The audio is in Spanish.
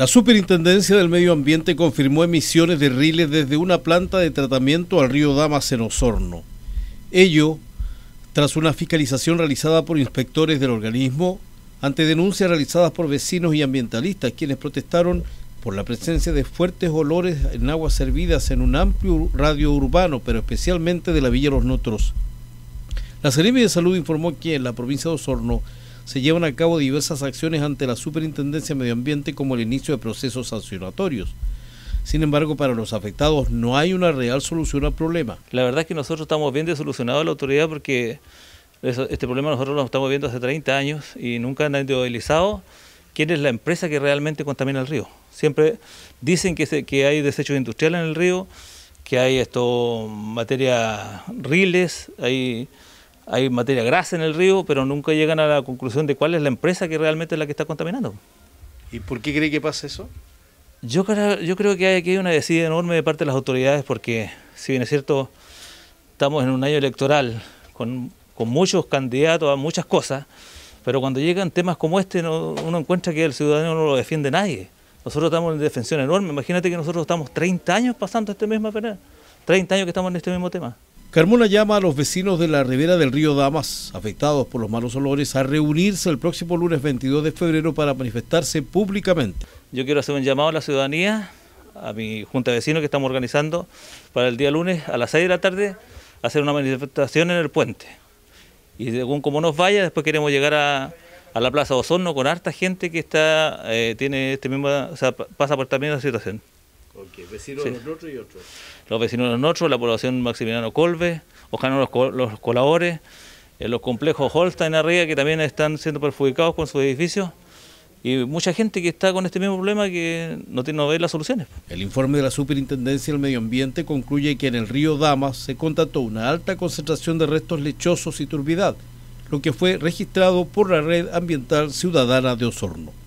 La Superintendencia del Medio Ambiente confirmó emisiones de riles desde una planta de tratamiento al río Damas en Osorno. Ello tras una fiscalización realizada por inspectores del organismo ante denuncias realizadas por vecinos y ambientalistas quienes protestaron por la presencia de fuertes olores en aguas servidas en un amplio radio urbano, pero especialmente de la Villa Los Notros. La Seremi de Salud informó que en la provincia de Osorno se llevan a cabo diversas acciones ante la Superintendencia de Medio Ambiente como el inicio de procesos sancionatorios. Sin embargo, para los afectados no hay una real solución al problema. La verdad es que nosotros estamos bien desolucionados la autoridad porque este problema nosotros lo estamos viendo hace 30 años y nunca han individualizado quién es la empresa que realmente contamina el río. Siempre dicen que, hay desechos industriales en el río, que hay esto materia riles, hay hay materia grasa en el río, pero nunca llegan a la conclusión de cuál es la empresa que realmente es la que está contaminando. ¿Y por qué cree que pasa eso? Yo, yo creo que hay una decida enorme de parte de las autoridades porque, si bien es cierto, estamos en un año electoral con, muchos candidatos a muchas cosas, pero cuando llegan temas como este uno encuentra que el ciudadano no lo defiende nadie. Nosotros estamos en defensión enorme. Imagínate que nosotros estamos 30 años pasando este mismo tema. 30 años que estamos en este mismo tema. Carmona llama a los vecinos de la ribera del río Damas, afectados por los malos olores, a reunirse el próximo lunes 22 de febrero para manifestarse públicamente. Yo quiero hacer un llamado a la ciudadanía, a mi junta de vecinos que estamos organizando para el día lunes a las 6 de la tarde, hacer una manifestación en el puente. Y según como nos vaya, después queremos llegar a, la Plaza Osorno con harta gente que está eh, tiene este mismo, pasa por también misma situación vecinos de y otros. Los vecinos de nosotros, la población Maximiliano Colve, ojalá los, los eh, los complejos Holstein arriba que también están siendo perjudicados con sus edificios y mucha gente que está con este mismo problema que no, tiene, no ve las soluciones. El informe de la Superintendencia del Medio Ambiente concluye que en el río Damas se contactó una alta concentración de restos lechosos y turbidad, lo que fue registrado por la Red Ambiental Ciudadana de Osorno.